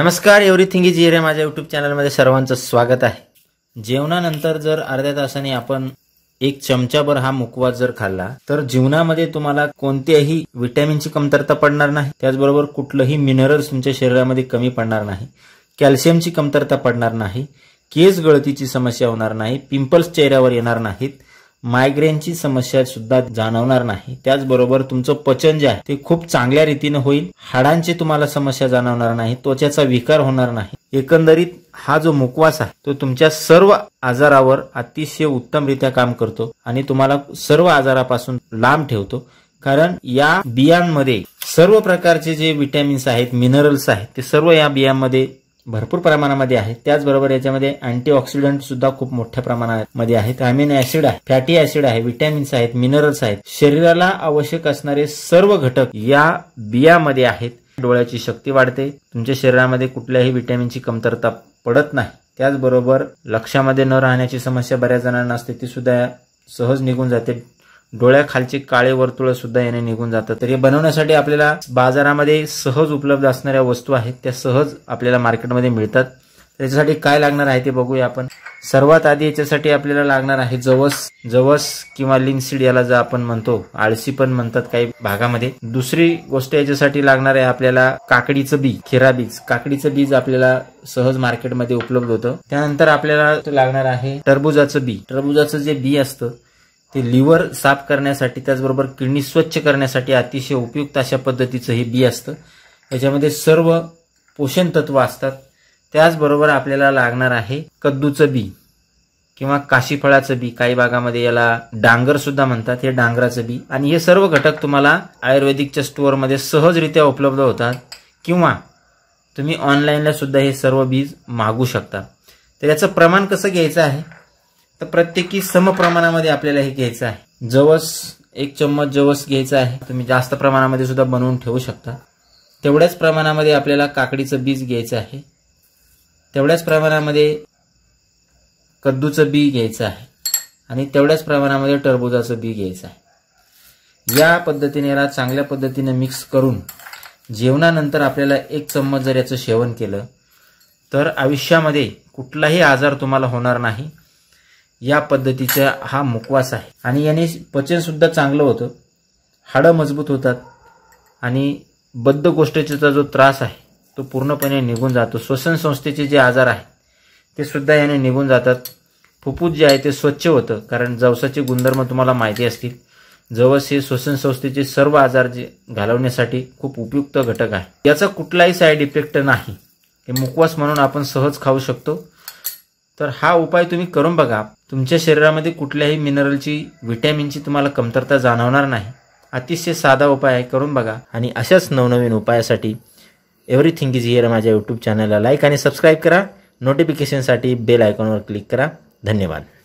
नमस्कार everything is here माझ्या YouTube चॅनलमध्ये सर्वांचं स्वागत आहे जेवणानंतर जर अर्ध्या तासाने आपण एक चमचाभर हा मुकवा जर खाल्ला तर जीवनामध्ये तुम्हाला कोणत्याही विटॅमिनची कमतरता पडणार नाही त्याचबरोबर कुठलंही मिनरल्स तुमच्या शरीरामध्ये कमी पडणार नाही कॅल्शियमची कमतरता पडणार नाही केस गळतीची समस्या होणार नाही पिंपल्स चेहऱ्यावर येणार नाहीत मायग्रेनची समस्या सुद्धा जाणवणार नाही त्याचबरोबर तुमचं पचन जे आहे ते खूप चांगल्या रीतीने होईल हाडांची तुम्हाला समस्या जाणवणार नाही त्वचेचा विकार होणार नाही एकंदरीत हा जो मुकवास आहे तो तुमच्या सर्व आजारावर अतिशय उत्तमरित्या काम करतो आणि तुम्हाला सर्व आजारापासून लांब ठेवतो कारण या बियांमध्ये सर्व प्रकारचे जे विटॅमिन्स आहेत मिनरल्स आहेत ते सर्व या बियांमध्ये भरपूर प्रमाणामध्ये आहे त्याचबरोबर याच्यामध्ये अँटीऑक्सिडंट सुद्धा खूप मोठ्या प्रमाणामध्ये आहेत अमिनो ऍसिड आहे फॅटी ऍसिड आहे विटॅमिन्स आहेत मिनरल्स आहेत शरीराला आवश्यक असणारे सर्व घटक या बियामध्ये आहेत डोळ्याची शक्ती वाढते तुमच्या शरीरामध्ये कुठल्याही विटॅमिनची कमतरता पडत नाही त्याचबरोबर लक्षामध्ये न राहण्याची समस्या बऱ्याच जणांना असते ती सुद्धा सहज निघून जाते डोळ्याखालचे काळे वर्तुळ सुद्धा याने निघून जातात तर हे बनवण्यासाठी आपल्याला बाजारामध्ये सहज उपलब्ध असणाऱ्या वस्तू आहेत त्या सहज आपल्याला मार्केटमध्ये मिळतात याच्यासाठी काय लागणार आहे ते बघूया आपण सर्वात आधी याच्यासाठी आपल्याला लागणार आहे जवस जवस किंवा लिंगसीड याला जर आपण म्हणतो आळशी पण म्हणतात काही भागामध्ये दुसरी गोष्ट याच्यासाठी लागणार आहे आपल्याला काकडीचं बी खिरा बीज काकडीचं बीज आपल्याला सहज मार्केटमध्ये उपलब्ध होतं त्यानंतर आपल्याला लागणार आहे टरबुजाचं बी टरबुजाचं जे बी असतं ते लिव्हर साफ करण्यासाठी त्याचबरोबर किडनी स्वच्छ करण्यासाठी अतिशय उपयुक्त अशा पद्धतीचं हे बी असतं याच्यामध्ये सर्व पोषण तत्व असतात त्याचबरोबर आपल्याला लागणार आहे कद्दूचं बी किंवा काशीफळाचं बी काही भागामध्ये याला डांगर सुद्धा म्हणतात हे डांगराचं बी आणि हे सर्व घटक तुम्हाला आयुर्वेदिकच्या स्टोअरमध्ये सहजरित्या उपलब्ध होतात किंवा तुम्ही ऑनलाईनला सुद्धा हे सर्व बीज मागू शकता तर याचं प्रमाण कसं घ्यायचं आहे तर प्रत्येकी सम प्रमाणामध्ये आपल्याला हे घ्यायचं आहे जवस एक चम्मच जवस घ्यायचं आहे तुम्ही जास्त प्रमाणामध्ये सुद्धा बनवून ठेवू शकता तेवढ्याच प्रमाणामध्ये आपल्याला काकडीचं बीज घ्यायचं आहे तेवढ्याच प्रमाणामध्ये कद्दूचं बी घ्यायचं आहे आणि तेवढ्याच प्रमाणामध्ये टरबुजाचं बी घ्यायचं आहे या पद्धतीने याला चांगल्या पद्धतीने मिक्स करून जेवणानंतर आपल्याला एक चम्मच जर याचं सेवन केलं तर आयुष्यामध्ये कुठलाही आजार तुम्हाला होणार नाही या पद्धतीचा हा मुकवास आहे आणि याने पचनसुद्धा चांगलं होतं हाडं मजबूत होतात आणि बद्ध गोष्टीचा जो त्रास आहे तो पूर्णपणे निघून जातो श्वसन संस्थेचे जे आजार आहे ते सुद्धा याने निघून जातात फुफ्फूस जे आहे ते स्वच्छ होतं कारण जवसाचे गुणधर्म तुम्हाला माहिती असतील जवस हे श्वसन संस्थेचे सर्व आजार जे घालवण्यासाठी खूप उपयुक्त घटक आहे याचा कुठलाही साईड इफेक्ट नाही हे मुकवास म्हणून आपण सहज खाऊ शकतो तर हा उपाय तुम्ही करून बघा तुमच्या शरीरामध्ये कुठल्याही मिनरलची व्हिटॅमिनची तुम्हाला कमतरता जाणवणार नाही अतिशय साधा उपाय आहे करून बघा आणि अशाच नवनवीन उपायासाठी एव्हरीथिंग इज हिअर माझ्या यूट्यूब चॅनलला लाईक आणि सबस्क्राईब करा नोटिफिकेशनसाठी बेल आयकॉनवर क्लिक करा धन्यवाद